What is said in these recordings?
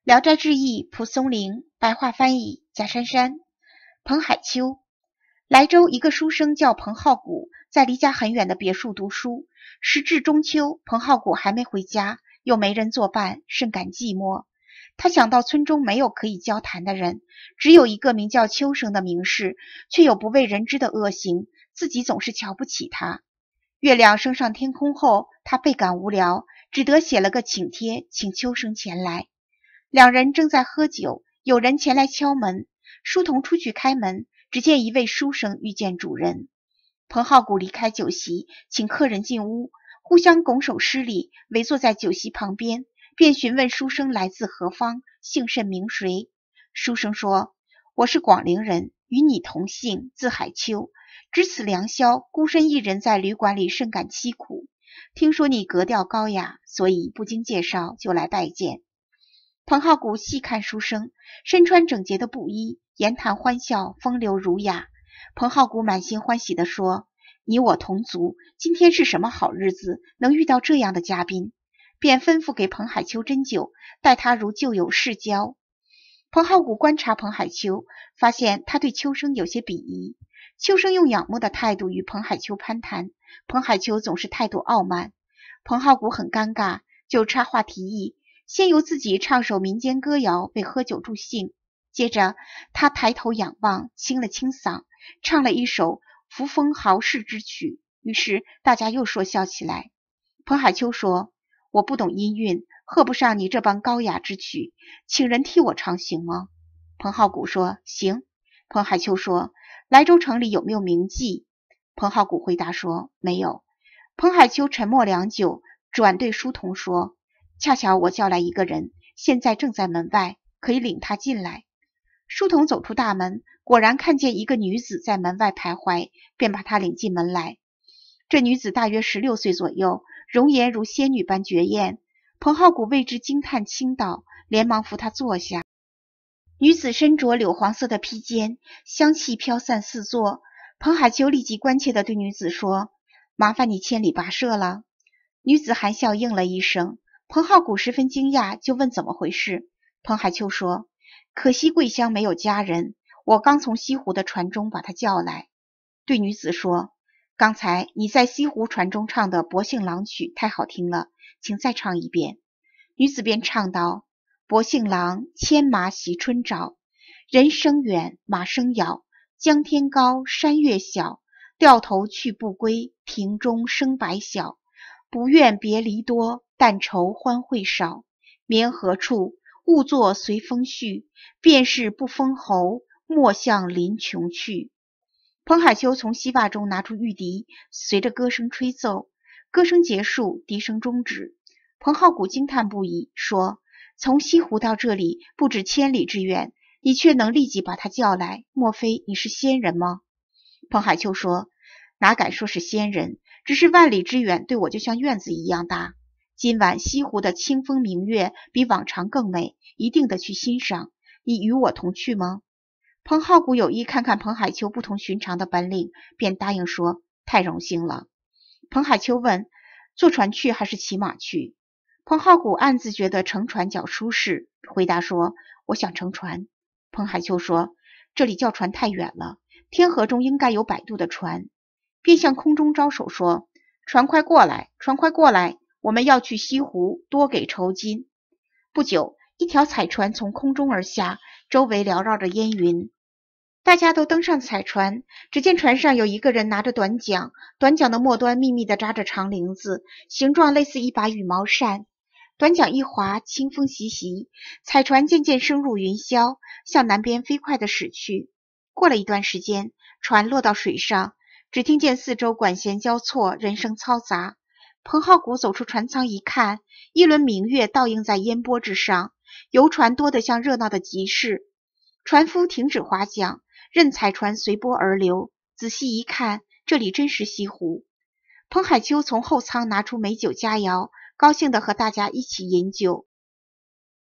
《聊斋志异》蒲松龄白话翻译贾珊珊，彭海秋。莱州一个书生叫彭浩古，在离家很远的别墅读书。时至中秋，彭浩古还没回家，又没人作伴，甚感寂寞。他想到村中没有可以交谈的人，只有一个名叫秋生的名士，却有不为人知的恶行，自己总是瞧不起他。月亮升上天空后，他倍感无聊，只得写了个请帖，请秋生前来。两人正在喝酒，有人前来敲门。书童出去开门，只见一位书生遇见主人。彭浩古离开酒席，请客人进屋，互相拱手施礼，围坐在酒席旁边，便询问书生来自何方，姓甚名谁。书生说：“我是广陵人，与你同姓，字海秋。值此良宵，孤身一人在旅馆里，甚感凄苦。听说你格调高雅，所以不经介绍就来拜见。”彭浩谷细看书生，身穿整洁的布衣，言谈欢笑，风流儒雅。彭浩谷满心欢喜地说：“你我同族，今天是什么好日子，能遇到这样的嘉宾？”便吩咐给彭海秋斟酒，待他如旧友世交。彭浩谷观察彭海秋，发现他对秋生有些鄙夷。秋生用仰慕的态度与彭海秋攀谈，彭海秋总是态度傲慢。彭浩谷很尴尬，就插话提议。先由自己唱首民间歌谣，为喝酒助兴。接着，他抬头仰望，清了清嗓，唱了一首扶风豪士之曲。于是大家又说笑起来。彭海秋说：“我不懂音韵，喝不上你这般高雅之曲，请人替我唱行吗？”彭浩古说：“行。”彭海秋说：“莱州城里有没有名妓？”彭浩古回答说：“没有。”彭海秋沉默良久，转对书童说。恰巧我叫来一个人，现在正在门外，可以领他进来。书童走出大门，果然看见一个女子在门外徘徊，便把她领进门来。这女子大约十六岁左右，容颜如仙女般绝艳。彭浩古为之惊叹倾倒，连忙扶她坐下。女子身着柳黄色的披肩，香气飘散四座。彭海秋立即关切地对女子说：“麻烦你千里跋涉了。”女子含笑应了一声。彭浩古十分惊讶，就问怎么回事。彭海秋说：“可惜桂香没有家人，我刚从西湖的船中把她叫来。”对女子说：“刚才你在西湖船中唱的《薄幸郎》曲太好听了，请再唱一遍。”女子便唱道：“薄幸郎，牵马喜春朝，人声远，马声遥，江天高山月小，掉头去不归，亭中生白晓，不愿别离多。”但愁欢会少，眠何处？勿作随风絮，便是不封侯，莫向林琼去。彭海秋从西坝中拿出玉笛，随着歌声吹奏。歌声结束，笛声终止。彭浩古惊叹不已，说：“从西湖到这里不止千里之远，你却能立即把他叫来，莫非你是仙人吗？”彭海秋说：“哪敢说是仙人，只是万里之远，对我就像院子一样大。”今晚西湖的清风明月比往常更美，一定得去欣赏。你与我同去吗？彭浩古有意看看彭海秋不同寻常的本领，便答应说：“太荣幸了。”彭海秋问：“坐船去还是骑马去？”彭浩古暗自觉得乘船较舒适，回答说：“我想乘船。”彭海秋说：“这里叫船太远了，天河中应该有摆渡的船。”便向空中招手说：“船快过来！船快过来！”我们要去西湖，多给酬金。不久，一条彩船从空中而下，周围缭绕着烟云。大家都登上彩船，只见船上有一个人拿着短桨，短桨的末端秘密地扎着长铃子，形状类似一把羽毛扇。短桨一划，清风习习，彩船渐渐升入云霄，向南边飞快地驶去。过了一段时间，船落到水上，只听见四周管弦交错，人声嘈杂。彭浩谷走出船舱一看，一轮明月倒映在烟波之上，游船多得像热闹的集市。船夫停止划桨，任彩船随波而流。仔细一看，这里真是西湖。彭海秋从后舱拿出美酒佳肴，高兴地和大家一起饮酒。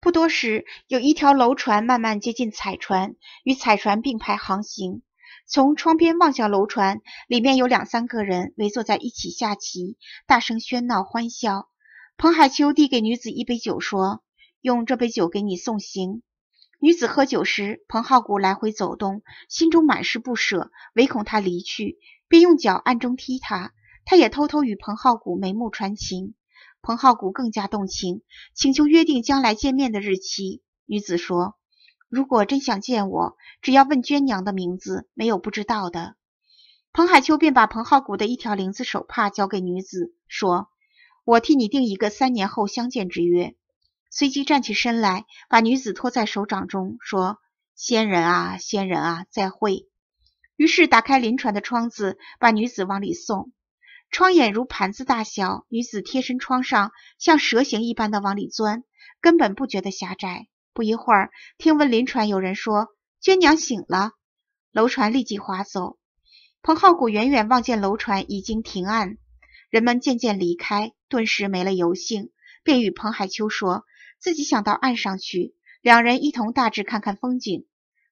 不多时，有一条楼船慢慢接近彩船，与彩船并排行行。从窗边望向楼船，里面有两三个人围坐在一起下棋，大声喧闹欢笑。彭海秋递给女子一杯酒，说：“用这杯酒给你送行。”女子喝酒时，彭浩古来回走动，心中满是不舍，唯恐她离去，便用脚暗中踢她。她也偷偷与彭浩古眉目传情。彭浩古更加动情，请求约定将来见面的日期。女子说。如果真想见我，只要问娟娘的名字，没有不知道的。彭海秋便把彭浩谷的一条绫子手帕交给女子，说：“我替你定一个三年后相见之约。”随即站起身来，把女子托在手掌中，说：“仙人啊，仙人啊，再会！”于是打开临船的窗子，把女子往里送。窗眼如盘子大小，女子贴身窗上，像蛇形一般的往里钻，根本不觉得狭窄。不一会儿，听闻临船有人说娟娘醒了，楼船立即划走。彭浩古远远望见楼船已经停岸，人们渐渐离开，顿时没了油性，便与彭海秋说自己想到岸上去，两人一同大致看看风景。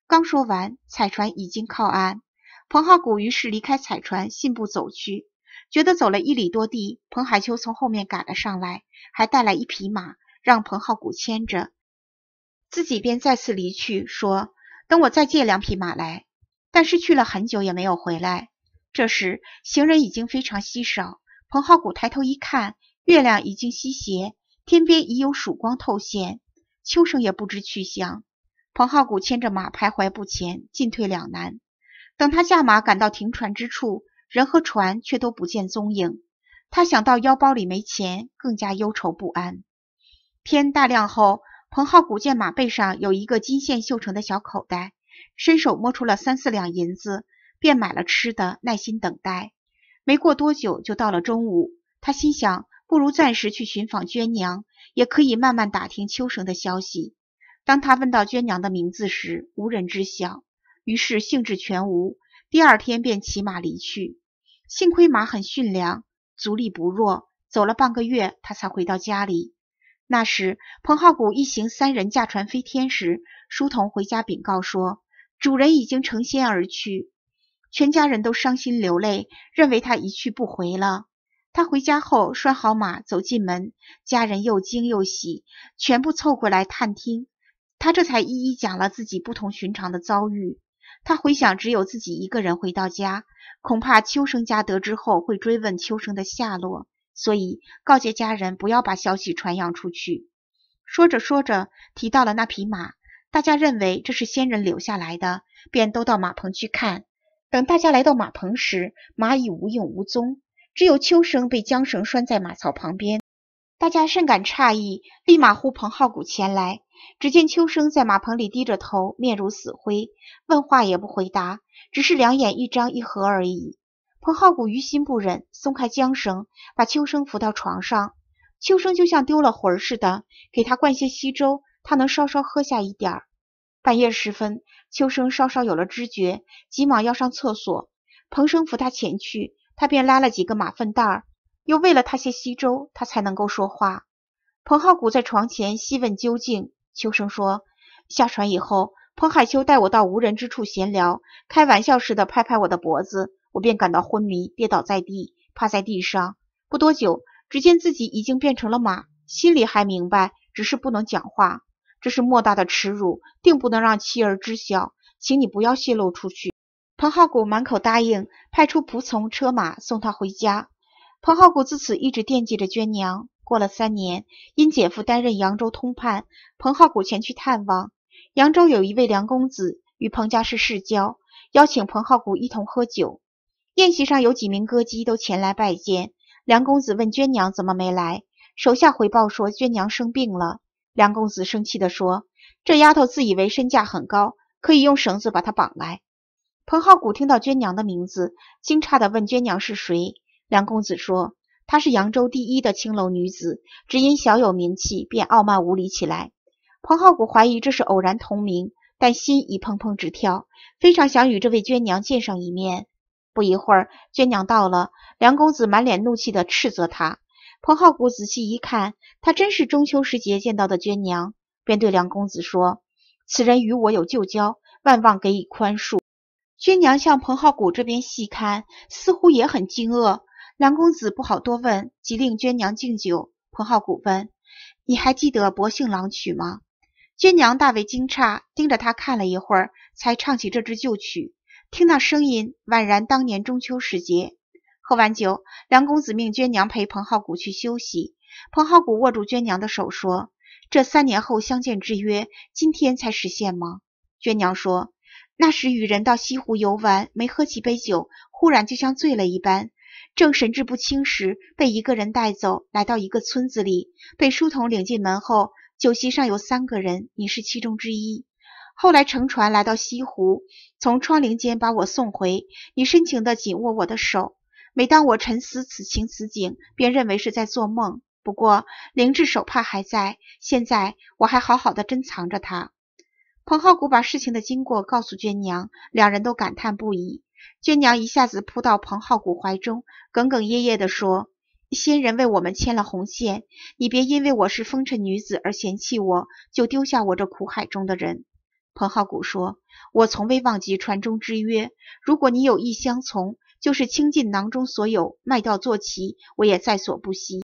刚说完，彩船已经靠岸，彭浩谷于是离开彩船，信步走去，觉得走了一里多地，彭海秋从后面赶了上来，还带来一匹马，让彭浩谷牵着。自己便再次离去，说：“等我再借两匹马来。”但是去了很久也没有回来。这时行人已经非常稀少，彭浩古抬头一看，月亮已经西斜，天边已有曙光透现，秋声也不知去向。彭浩古牵着马徘徊不前，进退两难。等他下马赶到停船之处，人和船却都不见踪影。他想到腰包里没钱，更加忧愁不安。天大亮后。彭浩古见马背上有一个金线绣成的小口袋，伸手摸出了三四两银子，便买了吃的，耐心等待。没过多久，就到了中午。他心想，不如暂时去寻访娟娘，也可以慢慢打听秋生的消息。当他问到娟娘的名字时，无人知晓，于是兴致全无。第二天便骑马离去。幸亏马很驯良，足力不弱，走了半个月，他才回到家里。那时，彭浩谷一行三人驾船飞天时，书童回家禀告说，主人已经成仙而去，全家人都伤心流泪，认为他一去不回了。他回家后拴好马，走进门，家人又惊又喜，全部凑过来探听。他这才一一讲了自己不同寻常的遭遇。他回想，只有自己一个人回到家，恐怕秋生家得知后会追问秋生的下落。所以告诫家人不要把消息传扬出去。说着说着，提到了那匹马，大家认为这是仙人留下来的，便都到马棚去看。等大家来到马棚时，马已无影无踪，只有秋生被缰绳拴在马槽旁边。大家甚感诧异，立马呼朋好谷前来。只见秋生在马棚里低着头，面如死灰，问话也不回答，只是两眼一张一合而已。彭浩古于心不忍，松开缰绳，把秋生扶到床上。秋生就像丢了魂似的，给他灌些稀粥，他能稍稍喝下一点儿。半夜时分，秋生稍稍有了知觉，急忙要上厕所。彭生扶他前去，他便拉了几个马粪袋，又喂了他些稀粥，他才能够说话。彭浩古在床前细问究竟，秋生说：“下船以后，彭海秋带我到无人之处闲聊，开玩笑似的拍拍我的脖子。”我便感到昏迷，跌倒在地，趴在地上。不多久，只见自己已经变成了马，心里还明白，只是不能讲话。这是莫大的耻辱，定不能让妻儿知晓，请你不要泄露出去。彭浩谷满口答应，派出仆从车马送他回家。彭浩谷自此一直惦记着娟娘。过了三年，因姐夫担任扬州通判，彭浩谷前去探望。扬州有一位梁公子与彭家是世交，邀请彭浩谷一同喝酒。宴席上有几名歌姬都前来拜见梁公子，问娟娘怎么没来。手下回报说娟娘生病了。梁公子生气地说：“这丫头自以为身价很高，可以用绳子把她绑来。”彭浩古听到娟娘的名字，惊诧地问：“娟娘是谁？”梁公子说：“她是扬州第一的青楼女子，只因小有名气，便傲慢无礼起来。”彭浩古怀疑这是偶然同名，但心已砰砰直跳，非常想与这位娟娘见上一面。不一会儿，娟娘到了。梁公子满脸怒气的斥责他。彭浩谷仔细一看，他真是中秋时节见到的娟娘，便对梁公子说：“此人与我有旧交，万望给予宽恕。”娟娘向彭浩谷这边细看，似乎也很惊愕。梁公子不好多问，即令娟娘敬酒。彭浩谷问：“你还记得《薄幸》郎曲吗？”娟娘大为惊诧，盯着他看了一会儿，才唱起这支旧曲。听那声音，宛然当年中秋时节，喝完酒，梁公子命娟娘陪彭浩古去休息。彭浩古握住娟娘的手说：“这三年后相见之约，今天才实现吗？”娟娘说：“那时与人到西湖游玩，没喝几杯酒，忽然就像醉了一般，正神志不清时，被一个人带走，来到一个村子里，被书童领进门后，酒席上有三个人，你是其中之一。”后来乘船来到西湖，从窗棂间把我送回。你深情地紧握我的手。每当我沉思此情此景，便认为是在做梦。不过灵智手帕还在，现在我还好好的珍藏着它。彭浩古把事情的经过告诉娟娘，两人都感叹不已。娟娘一下子扑到彭浩古怀中，哽哽咽咽地说：“仙人为我们牵了红线，你别因为我是风尘女子而嫌弃我，就丢下我这苦海中的人。”彭浩古说：“我从未忘记船中之约，如果你有意相从，就是倾尽囊中所有，卖掉坐骑，我也在所不惜。”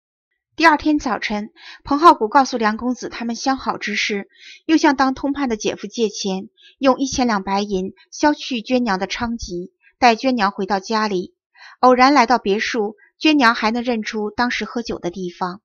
第二天早晨，彭浩古告诉梁公子他们相好之事，又向当通判的姐夫借钱，用一千两白银消去娟娘的娼籍。带娟娘回到家里，偶然来到别墅，娟娘还能认出当时喝酒的地方。